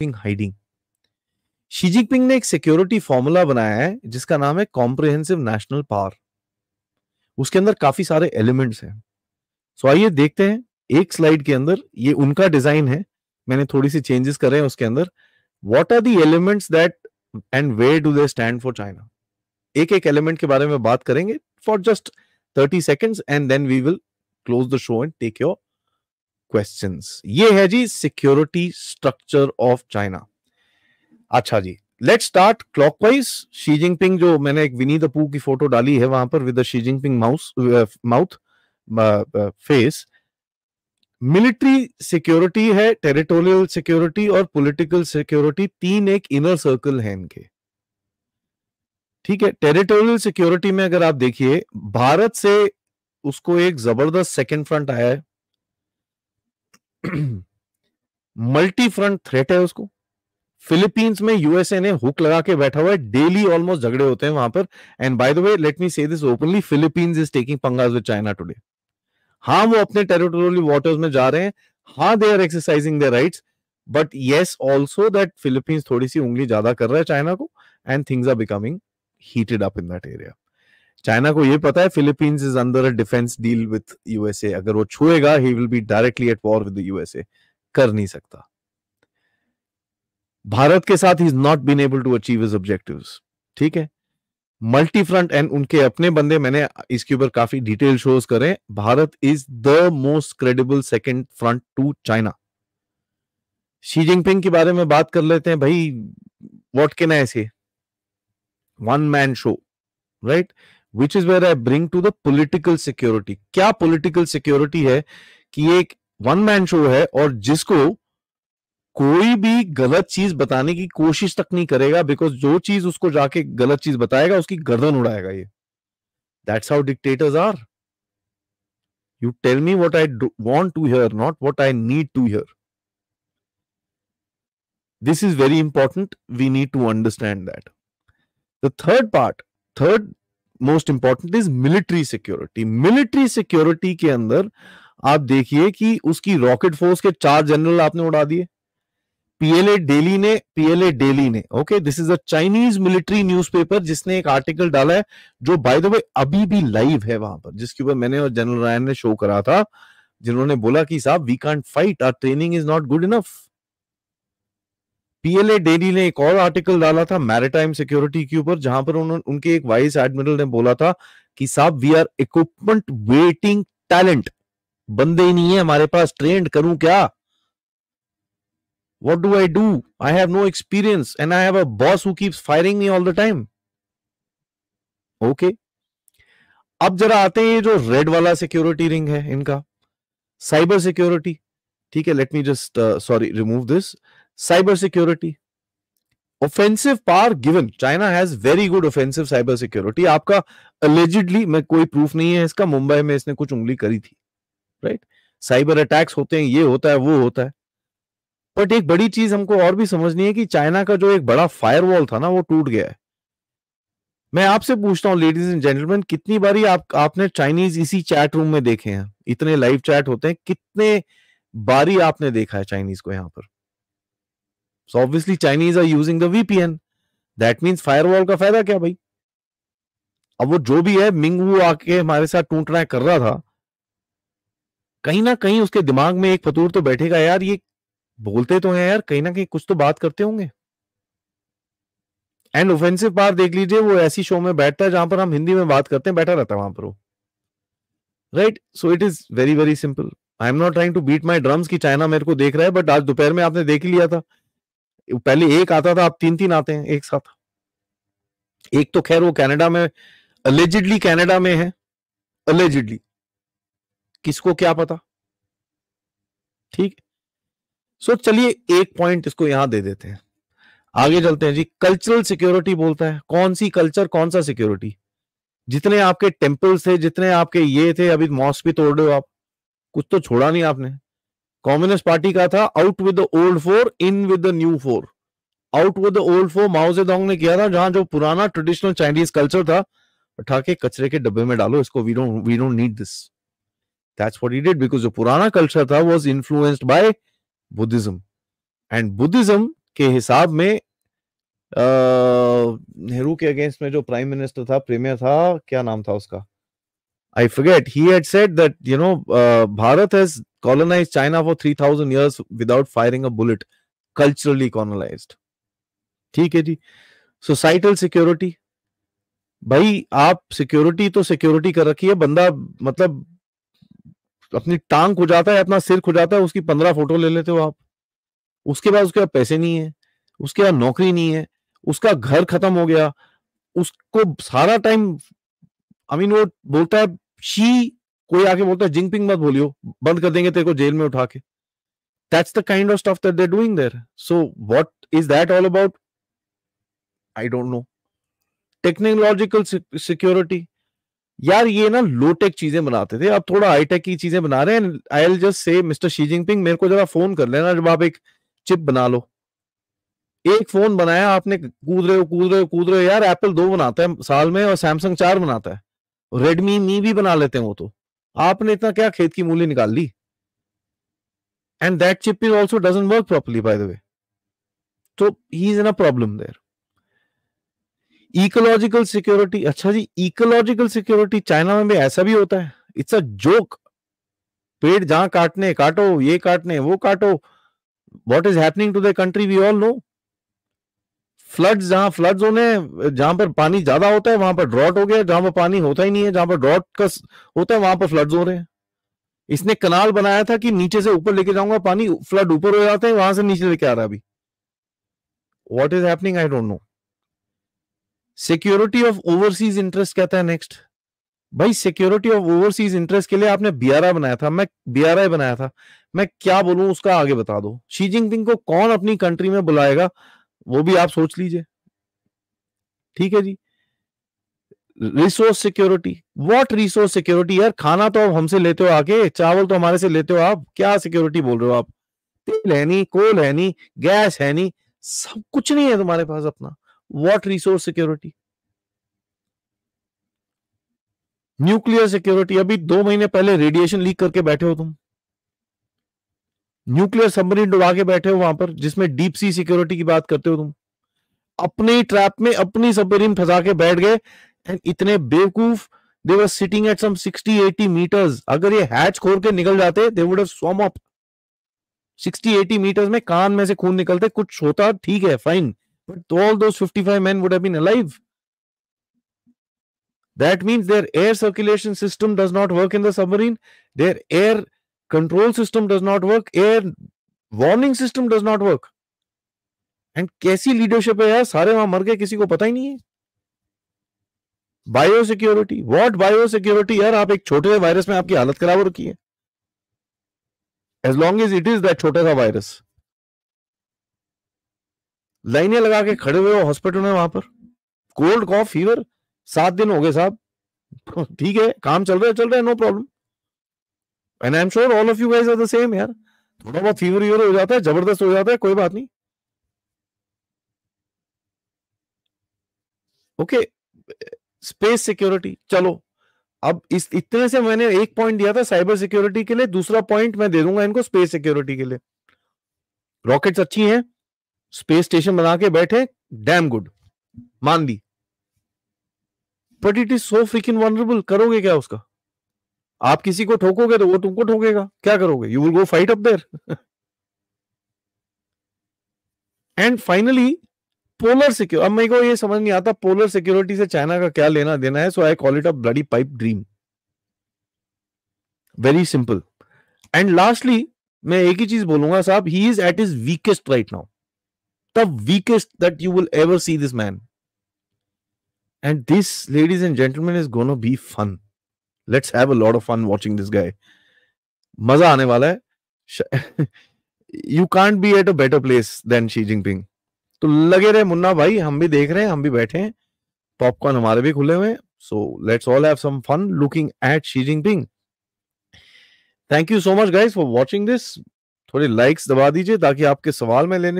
Jinping hiding Xi Jinping ने एक security formula बनाया है जिसका नाम है कॉम्प्रिहेंसिव नेशनल पावर उसके अंदर काफी सारे एलिमेंट्स हैं सो आइए देखते हैं एक स्लाइड के अंदर ये उनका डिजाइन है मैंने थोड़ी सी चेंजेस करे हैं उसके अंदर what are the elements that and way do they stand for China एक एक एलिमेंट के बारे में बात करेंगे for just thirty seconds and then we will close the show and take your questions ये है जी सिक्योरिटी स्ट्रक्चर ऑफ चाइना अच्छा जी let start clockwise Xi Jinping जो मैंने एक विनी दपू की फोटो डाली है वहां पर with Xi Jinping mouse mouth face military security है टेरिटोरियल सिक्योरिटी और पॉलिटिकल सिक्योरिटी तीन एक इनर सर्कल है इनके ठीक है टेरिटोरियल सिक्योरिटी में अगर आप देखिए भारत से उसको एक जबरदस्त सेकेंड फ्रंट आया है मल्टी फ्रंट थ्रेट है उसको फिलीपींस में यूएसए ने हुक लगा के बैठा हुआ है डेली ऑलमोस्ट झगड़े होते हैं वहां पर and by the way let me say this openly Philippines is taking पंगाज विद चाइना टुडे हाँ वो अपने टेरिटोरियल वाटर्स में जा रहे हैं हाँ they are exercising their rights but yes also that Philippines थोड़ी सी उंगली ज्यादा कर रहा है चाइना को and things are becoming heated up in that area China को यह पता है Philippines is under a defence deal with USA अगर वो छुएगा he will be directly at war with USA कर नहीं सकता भारत के साथ he is not been able to achieve is objective ठीक है मल्टी फ्रंट एंड उनके अपने बंदे मैंने इसके ऊपर काफी डिटेल शोज करें Bharat is the most credible second front to China Xi Jinping के बारे में बात कर लेते हैं भाई what can I say one man show right right? Which is where I bring to the political security क्या पोलिटिकल सिक्योरिटी है कि एक वन मैन शो है और जिसको कोई भी गलत चीज बताने की कोशिश तक नहीं करेगा बिकॉज जो चीज उसको जाके गलत चीज बताएगा उसकी गर्दन उड़ाएगा ये that's how dictators are you tell me what I want to hear not what I need to hear this is very important we need to understand that the third part third most important is military security military security के अंदर आप देखिए कि उसकी rocket force के चार general आपने उड़ा दिए पीएलए डेली ने पीएलए डेली ने okay this is a Chinese military newspaper जिसने एक आर्टिकल डाला है जो बाय द वे अभी भी लाइव है वहां पर जिसके ऊपर मैंने और जनरल रायन ने शो करा था जिन्होंने बोला कि साहब we can't fight our training is not good enough PLA daily ने एक और आर्टिकल डाला था मैरिटाइम सिक्योरिटी के ऊपर जहां पर उन्होंने उनके एक वाइस एडमिरल ने बोला था कि साहब we are equipment waiting talent बंदे ही नहीं है हमारे पास ट्रेंड करूं क्या what do I do I have no experience and I have a boss who keeps firing me all the time okay अब जरा आते हैं जो रेड वाला सिक्योरिटी रिंग है इनका साइबर सिक्योरिटी ठीक है let me just sorry remove this cyber security offensive पार given China has very good offensive cyber security आपका अलेजिडली मैं कोई प्रूफ नहीं है इसका मुंबई में इसने कुछ उंगली करी थी राइट साइबर अटैक्स होते हैं ये होता है वो होता है बट एक बड़ी चीज हमको और भी समझनी है कि चाइना का जो एक बड़ा फायरवॉल था ना वो टूट गया है मैं आपसे पूछता हूँ लेडीज एंड जेंटलमैन कितनी बारी आप आपने चाइनीज इसी चैट रूम में देखे हैं इतने लाइव चैट होते हैं कितने बारी आपने देखा है चाइनीज को यहाँ पर so obviously Chinese are using the VPN that means firewall का फायदा क्या भाई अब वो जो भी है मिंग वो आके हमारे साथ टूटना कर रहा था कहीं ना कहीं उसके दिमाग में एक फतूर तो बैठेगा यार ये बोलते तो हैं यार कहीं ना कहीं कुछ तो बात करते होंगे एंड ओफेंसिव पार देख लीजिए वो ऐसी शो में बैठता है जहां पर हम हिंदी में बात करते हैं बैठा रहता है वहां पर वो right so it is very very simple I am not trying to beat my drums की चाइना मेरे को देख रहा है बट आज दोपहर में आपने देख लिया था पहले एक आता था अब तीन तीन आते हैं एक साथ एक तो खैर वो कनाडा में अलेजिडली कनाडा में है अलेजिडली किसको क्या पता ठीक सो so, चलिए एक पॉइंट इसको यहां दे देते हैं आगे चलते हैं जी कल्चरल सिक्योरिटी बोलता है कौन सी कल्चर कौन सा सिक्योरिटी जितने आपके टेम्पल्स थे जितने आपके ये थे अभी मॉस्क भी तोड़ रहे हो आप कुछ तो छोड़ा नहीं आपने कम्युनिस्ट पार्टी का था out with the old four in with the new four out with the old four Dong ने किया था जहां जो पुराना ट्रेडिशनल चाइनीज कल्चर था उठा के कचरे के डब्बे में डालो इसको we don't we don't need this that's what he did because जो पुराना कल्चर था was influenced by Buddhism and Buddhism के हिसाब में नेहरू के अगेंस्ट में जो प्राइम मिनिस्टर था प्रीमियर था क्या नाम था उसका I forget he had said that you know Bharat has colonized China for 3000 years without firing a bullet. Culturally colonized. ठीक है जी सोसाइटल सिक्योरिटी भाई आप सिक्योरिटी तो सिक्योरिटी कर रखी है बंदा मतलब अपनी टांग खो जाता है अपना सिर खो जाता है उसकी पंद्रह फोटो ले लेते हो आप उसके बाद उसके पास पैसे नहीं है उसके बाद नौकरी नहीं है उसका घर खत्म हो गया उसको सारा टाइम आई मीन वो बोलता है शी कोई आके बोलता है जिंगपिंग मत बोलियो बंद कर देंगे तेरे को जेल में उठा के that's the kind of stuff that they doing there so what is that all about I don't know technological security यार ये ना लो टेक चीजें बनाते थे अब थोड़ा हाई टेक की चीजें बना रहे हैं I just say Mister Xi Jinping मेरे को जरा फोन कर लेना जब आप एक चिप बना लो एक फोन बनाया आपने कूद रहे हो कूद रहे हो कूद रहे हो यार एप्पल दो बनाता है साल में और सैमसंग चार बनाता है रेडमी मी भी बना लेते हैं वो तो आपने इतना क्या खेत की मूली निकाल ली and that chip is also doesn't work properly by the way तो he is in a problem there ecological security अच्छा जी इकोलॉजिकल सिक्योरिटी चाइना में भी ऐसा भी होता है इट्स अ जोक पेड़ जहां काटने काटो ये काटने वो काटो what is happening to the country we all know flood जहां फ्लड होने जहां पर पानी ज्यादा होता है वहां पर ड्रॉट हो गया जहां पर पानी होता ही नहीं है जहां पर ड्रॉट का होता है वहां पर फ्लड हो रहे हैं इसने कनाल बनाया था कि नीचे से ऊपर लेके जाऊंगा पानी फ्लड ऊपर हो जाते हैं वहां से नीचे लेके आ रहा है अभी what is happening I don't know security of overseas interest कहता है नेक्स्ट भाई सिक्योरिटी ऑफ ओवरसीज इंटरेस्ट के लिए आपने बियारा बनाया था मैं बियारा बनाया था मैं क्या बोलूं उसका आगे बता दो शी जिनपिंग को कौन अपनी कंट्री में बुलाएगा वो भी आप सोच लीजिए ठीक है जी resource security what resource security यार खाना तो आप हमसे लेते हो आके चावल तो हमारे से लेते हो आप क्या सिक्योरिटी बोल रहे हो आप तेल है नहीं कोल है नहीं गैस है नहीं सब कुछ नहीं है तुम्हारे पास अपना what resource security nuclear security अभी दो महीने पहले रेडिएशन लीक करके बैठे हो तुम न्यूक्लियर सबमरीन डुबा के बैठे हो वहां पर जिसमें डीप सी सिक्योरिटी की बात करते हो तुम अपने ट्रैप में अपनी सबमरीन फंसा के बैठ गए एंड इतने बेवकूफ they were sitting at some 60 80 meters अगर ये हैच खोल के निकल जाते they would have swum up 60 80 meters में कान में से खून निकलते कुछ होता ठीक है fine but all those 55 men would have been alive that means their air circulation system does not work in the submarine their air control system does not work air warning system does not work and कैसी leadership है यार सारे वहां मर गए किसी को पता ही नहीं है bio security what bio security यार आप एक छोटे से वायरस में आपकी हालत खराब हो रखी है as long as it is that छोटा सा वायरस लाइनें लगा के खड़े हुए हॉस्पिटल में वहां पर कोल्ड कॉफ फीवर सात दिन हो गए साहब ठीक है काम चल रहा है चल रहा है no problem and I am sure all of you guys are the same यार थोड़ा बहुत फीवर यूर हो जाता है जबरदस्त हो जाता है कोई बात नहीं ओके स्पेस सिक्योरिटी चलो अब इस इतने से मैंने एक पॉइंट दिया था साइबर सिक्योरिटी के लिए दूसरा पॉइंट मैं दे दूंगा इनको स्पेस सिक्योरिटी के लिए रॉकेट्स अच्छी हैं स्पेस स्टेशन बना के बैठे डैम गुड मान ली but it is so frickin vulnerable करोगे क्या उसका आप किसी को ठोकोगे तो वो तुमको ठोकेगा क्या करोगे you will go fight up there and finally polar secure अब मेरे को ये समझ नहीं आता पोलर सिक्योरिटी से चाइना का क्या लेना देना है so I call it a bloody pipe dream very simple and lastly मैं एक ही चीज बोलूंगा साहब he is at is weakest right now the weakest that you will ever see this man and this ladies and gentleman is gonna be fun let's have a lot of fun watching this guy मजा आने वाला है you can't be at a better place than Xi Jinping तो लगे रहे मुन्ना भाई हम भी देख रहे हैं हम भी बैठे हैं पॉपकॉर्न हमारे भी खुले हुए हैं so let's all have some fun looking at Xi Jinping thank you so much guys for watching this थोड़े लाइक्स दबा दीजिए ताकि आपके सवाल में लेने